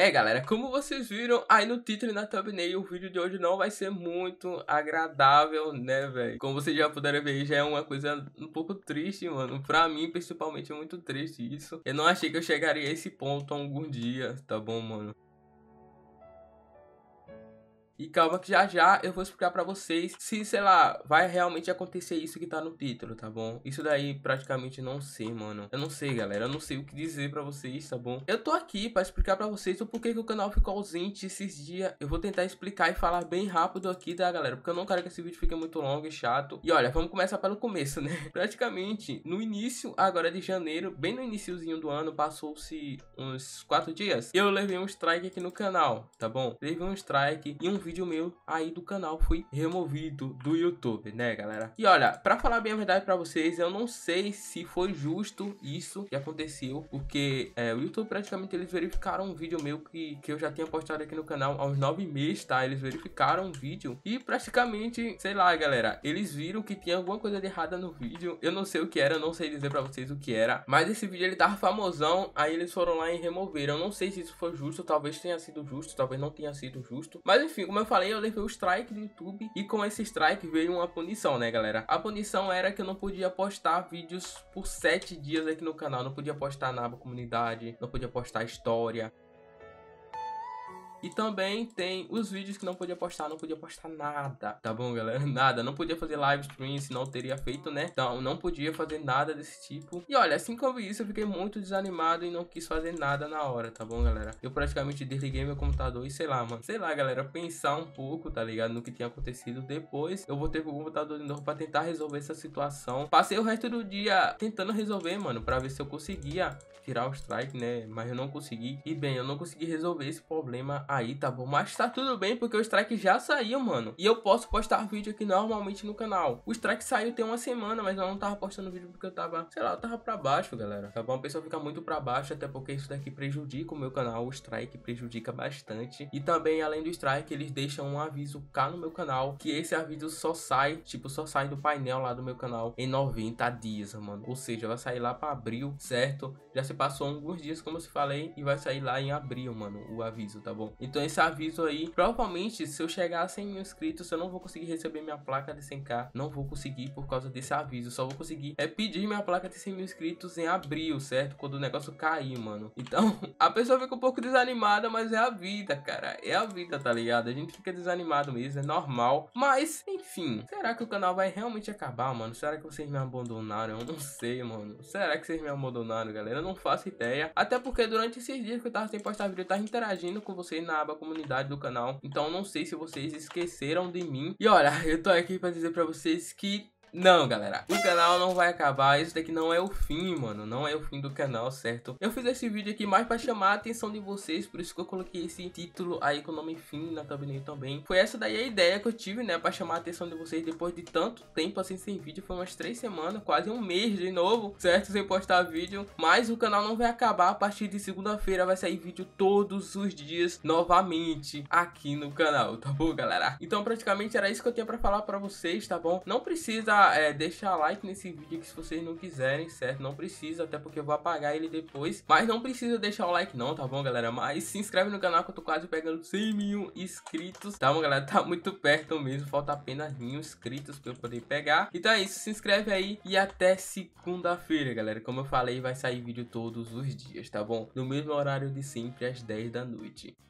É, galera, como vocês viram aí no título e na thumbnail, o vídeo de hoje não vai ser muito agradável, né, velho? Como vocês já puderam ver, já é uma coisa um pouco triste, mano. Pra mim, principalmente, é muito triste isso. Eu não achei que eu chegaria a esse ponto algum dia, tá bom, mano? E calma que já já eu vou explicar para vocês se, sei lá, vai realmente acontecer isso que tá no título, tá bom? Isso daí praticamente não sei, mano. Eu não sei, galera. Eu não sei o que dizer para vocês, tá bom? Eu tô aqui para explicar para vocês o porquê que o canal ficou ausente esses dias. Eu vou tentar explicar e falar bem rápido aqui, tá, galera? Porque eu não quero que esse vídeo fique muito longo e chato. E olha, vamos começar pelo começo, né? Praticamente no início, agora de janeiro, bem no iníciozinho do ano, passou-se uns quatro dias. Eu levei um strike aqui no canal, tá bom? Levei um strike e um vídeo meu aí do canal foi removido do YouTube, né, galera? E olha, para falar bem a verdade para vocês, eu não sei se foi justo isso que aconteceu, porque é, o YouTube praticamente eles verificaram um vídeo meu que, que eu já tinha postado aqui no canal há uns nove meses, tá? Eles verificaram o vídeo e praticamente, sei lá, galera, eles viram que tinha alguma coisa de errada no vídeo. Eu não sei o que era, não sei dizer para vocês o que era, mas esse vídeo ele tava famosão, aí eles foram lá e removeram. Eu não sei se isso foi justo, talvez tenha sido justo, talvez não tenha sido justo, mas enfim, como como eu falei, eu levei o strike do YouTube e com esse strike veio uma punição, né, galera? A punição era que eu não podia postar vídeos por sete dias aqui no canal, não podia postar naba comunidade, não podia postar história. E também tem os vídeos que não podia postar, não podia postar nada, tá bom, galera? Nada, não podia fazer live stream, senão teria feito, né? Então, não podia fazer nada desse tipo. E olha, assim que eu vi isso, eu fiquei muito desanimado e não quis fazer nada na hora, tá bom, galera? Eu praticamente desliguei meu computador e sei lá, mano. Sei lá, galera, pensar um pouco, tá ligado? No que tinha acontecido depois. Eu voltei pro computador de novo pra tentar resolver essa situação. Passei o resto do dia tentando resolver, mano, pra ver se eu conseguia tirar o strike, né? Mas eu não consegui. E bem, eu não consegui resolver esse problema aí, tá bom? Mas tá tudo bem, porque o strike já saiu, mano. E eu posso postar vídeo aqui normalmente no canal. O strike saiu tem uma semana, mas eu não tava postando vídeo porque eu tava, sei lá, eu tava pra baixo, galera. Tá bom? o pessoal fica muito pra baixo, até porque isso daqui prejudica o meu canal. O strike prejudica bastante. E também, além do strike, eles deixam um aviso cá no meu canal, que esse aviso só sai, tipo, só sai do painel lá do meu canal em 90 dias, mano. Ou seja, vai sair lá pra abril, certo? Já se passou alguns dias, como eu falei, e vai sair lá em abril, mano, o aviso, tá bom? Então esse aviso aí, provavelmente se eu chegar a 100 mil inscritos, eu não vou conseguir receber minha placa de 100k, não vou conseguir por causa desse aviso, só vou conseguir é pedir minha placa de 100 mil inscritos em abril, certo? Quando o negócio cair, mano. Então, a pessoa fica um pouco desanimada, mas é a vida, cara, é a vida, tá ligado? A gente fica desanimado mesmo, é normal, mas, enfim, será que o canal vai realmente acabar, mano? Será que vocês me abandonaram? Eu não sei, mano. Será que vocês me abandonaram, galera? Eu não faço ideia, até porque durante esses dias que eu tava sem postar vídeo, eu tava interagindo com vocês na aba comunidade do canal. Então não sei se vocês esqueceram de mim. E olha, eu tô aqui pra dizer pra vocês que não, galera, o canal não vai acabar, isso daqui não é o fim, mano, não é o fim do canal, certo? Eu fiz esse vídeo aqui mais pra chamar a atenção de vocês, por isso que eu coloquei esse título aí com o nome fim na thumbnail também. Foi essa daí a ideia que eu tive, né, pra chamar a atenção de vocês depois de tanto tempo assim sem vídeo, foi umas três semanas, quase um mês de novo, certo? Sem postar vídeo, mas o canal não vai acabar, a partir de segunda-feira vai sair vídeo todos os dias, novamente, aqui no canal, tá bom, galera? Então praticamente era isso que eu tinha pra falar pra vocês, tá bom? Não precisa deixar é, like nesse vídeo que se vocês não quiserem, certo? Não precisa, até porque eu vou apagar ele depois. Mas não precisa deixar o like não, tá bom, galera? Mas se inscreve no canal que eu tô quase pegando 100 mil inscritos, tá bom, galera? Tá muito perto mesmo, falta apenas mil inscritos pra eu poder pegar. Então é isso, se inscreve aí e até segunda-feira, galera. Como eu falei, vai sair vídeo todos os dias, tá bom? No mesmo horário de sempre, às 10 da noite.